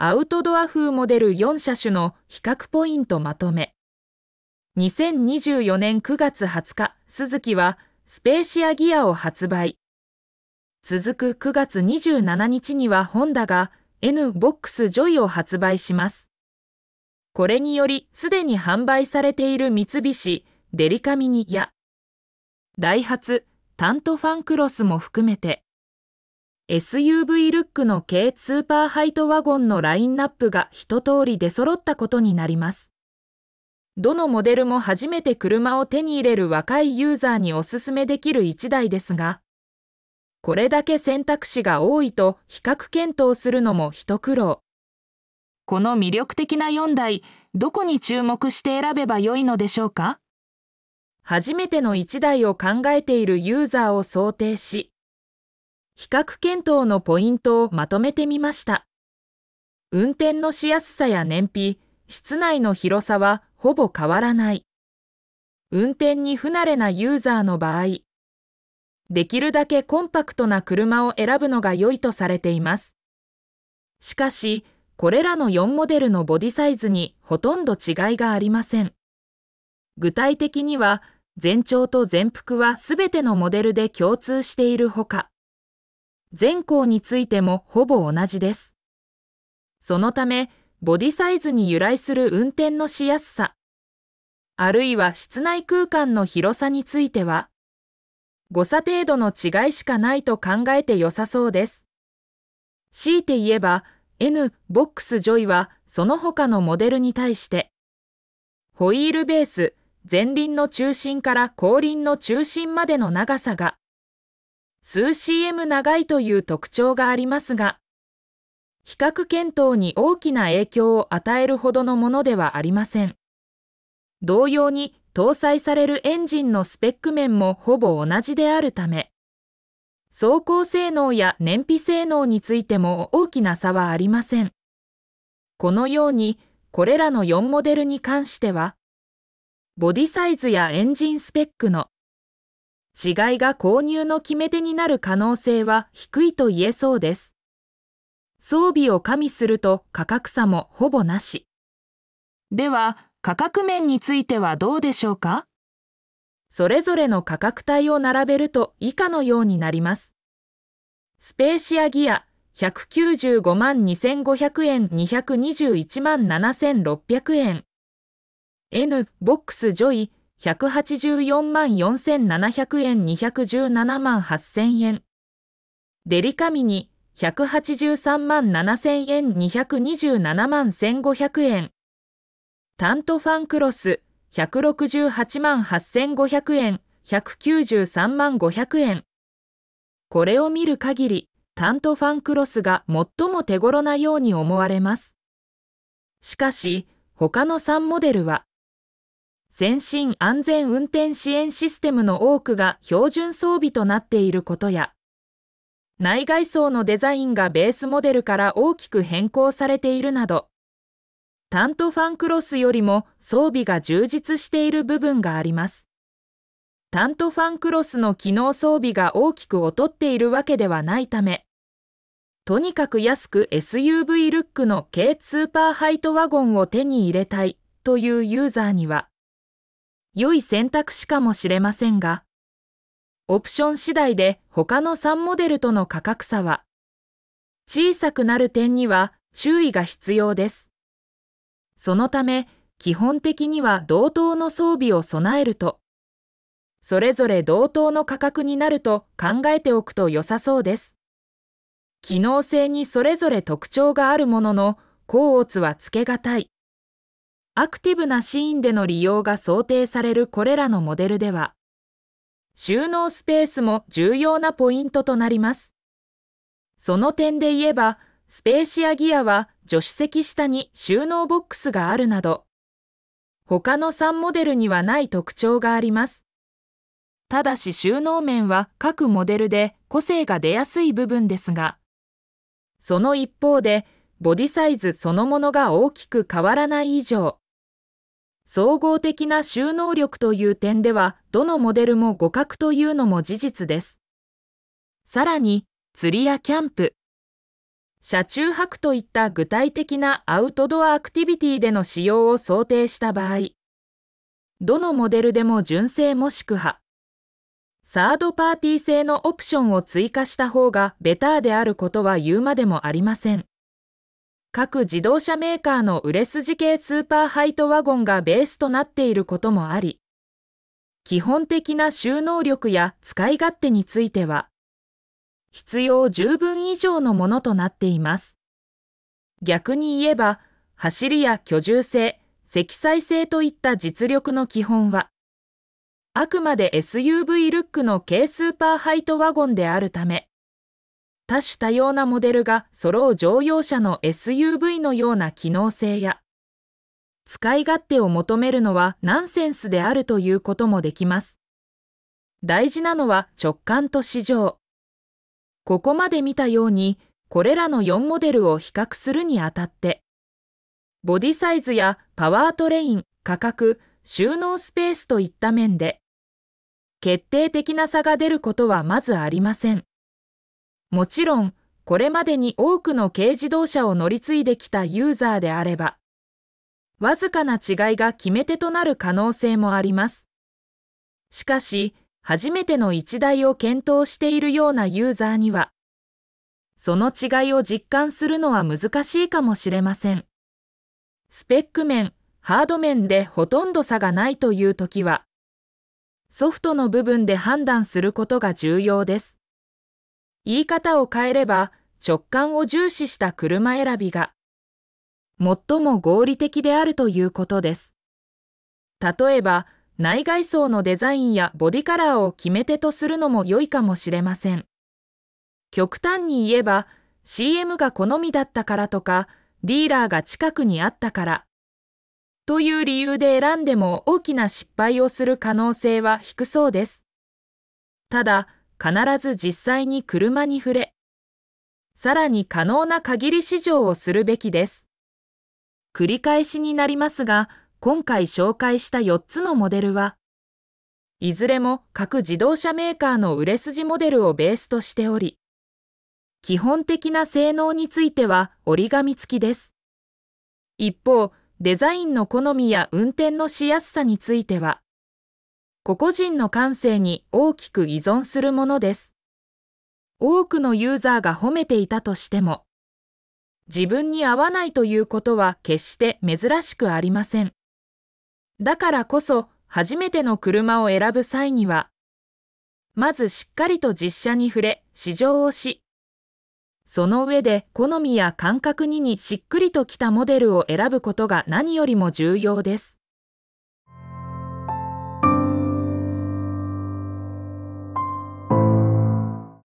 アウトドア風モデル4車種の比較ポイントまとめ。2024年9月20日、スズキはスペーシアギアを発売。続く9月27日にはホンダが N ボックスジョイを発売します。これにより、すでに販売されている三菱、デリカミニや、ダイハツ、タントファンクロスも含めて、SUV ルックの軽スーパーハイトワゴンのラインナップが一通り出揃ったことになります。どのモデルも初めて車を手に入れる若いユーザーにおすすめできる1台ですが、これだけ選択肢が多いと比較検討するのも一苦労。この魅力的な4台、どこに注目して選べばよいのでしょうか初めての1台を考えているユーザーを想定し、比較検討のポイントをまとめてみました。運転のしやすさや燃費、室内の広さはほぼ変わらない。運転に不慣れなユーザーの場合、できるだけコンパクトな車を選ぶのが良いとされています。しかし、これらの4モデルのボディサイズにほとんど違いがありません。具体的には、全長と全幅はすべてのモデルで共通しているほか、全校についてもほぼ同じです。そのため、ボディサイズに由来する運転のしやすさ、あるいは室内空間の広さについては、誤差程度の違いしかないと考えて良さそうです。強いて言えば、N、ボックスジョイはその他のモデルに対して、ホイールベース、前輪の中心から後輪の中心までの長さが、2 CM 長いという特徴がありますが、比較検討に大きな影響を与えるほどのものではありません。同様に搭載されるエンジンのスペック面もほぼ同じであるため、走行性能や燃費性能についても大きな差はありません。このように、これらの4モデルに関しては、ボディサイズやエンジンスペックの違いが購入の決め手になる可能性は低いと言えそうです。装備を加味すると価格差もほぼなし。では、価格面についてはどうでしょうかそれぞれの価格帯を並べると以下のようになります。スペーシアギア195万2500円221万7600円 N ボックスジョイ184万4700円217万8000円。デリカミニ、183万7000円227万1500円。タントファンクロス、168万8500円、193万500円。これを見る限り、タントファンクロスが最も手頃なように思われます。しかし、他の3モデルは、全身安全運転支援システムの多くが標準装備となっていることや、内外装のデザインがベースモデルから大きく変更されているなど、タントファンクロスよりも装備が充実している部分があります。タントファンクロスの機能装備が大きく劣っているわけではないため、とにかく安く SUV ルックの軽スーパーハイトワゴンを手に入れたいというユーザーには、良い選択肢かもしれませんが、オプション次第で他の3モデルとの価格差は、小さくなる点には注意が必要です。そのため、基本的には同等の装備を備えると、それぞれ同等の価格になると考えておくと良さそうです。機能性にそれぞれ特徴があるものの、甲乙はつけがたい。アクティブなシーンでの利用が想定されるこれらのモデルでは、収納スペースも重要なポイントとなります。その点で言えば、スペーシアギアは助手席下に収納ボックスがあるなど、他の3モデルにはない特徴があります。ただし収納面は各モデルで個性が出やすい部分ですが、その一方で、ボディサイズそのものが大きく変わらない以上、総合的な収納力という点では、どのモデルも互角というのも事実です。さらに、釣りやキャンプ、車中泊といった具体的なアウトドアアクティビティでの使用を想定した場合、どのモデルでも純正もしくは、サードパーティー製のオプションを追加した方がベターであることは言うまでもありません。各自動車メーカーの売れ筋系スーパーハイトワゴンがベースとなっていることもあり、基本的な収納力や使い勝手については、必要十分以上のものとなっています。逆に言えば、走りや居住性、積載性といった実力の基本は、あくまで SUV ルックの軽スーパーハイトワゴンであるため、多種多様なモデルが揃う乗用車の SUV のような機能性や、使い勝手を求めるのはナンセンスであるということもできます。大事なのは直感と市場。ここまで見たように、これらの4モデルを比較するにあたって、ボディサイズやパワートレイン、価格、収納スペースといった面で、決定的な差が出ることはまずありません。もちろん、これまでに多くの軽自動車を乗り継いできたユーザーであれば、わずかな違いが決め手となる可能性もあります。しかし、初めての一台を検討しているようなユーザーには、その違いを実感するのは難しいかもしれません。スペック面、ハード面でほとんど差がないという時は、ソフトの部分で判断することが重要です。言い方を変えれば直感を重視した車選びが最も合理的であるということです。例えば内外装のデザインやボディカラーを決め手とするのも良いかもしれません。極端に言えば CM が好みだったからとかディーラーが近くにあったからという理由で選んでも大きな失敗をする可能性は低そうです。ただ、必ず実際に車に触れ、さらに可能な限り試乗をするべきです。繰り返しになりますが、今回紹介した4つのモデルは、いずれも各自動車メーカーの売れ筋モデルをベースとしており、基本的な性能については折り紙付きです。一方、デザインの好みや運転のしやすさについては、個々人の感性に大きく依存するものです。多くのユーザーが褒めていたとしても、自分に合わないということは決して珍しくありません。だからこそ、初めての車を選ぶ際には、まずしっかりと実車に触れ、試乗をし、その上で好みや感覚ににしっくりときたモデルを選ぶことが何よりも重要です。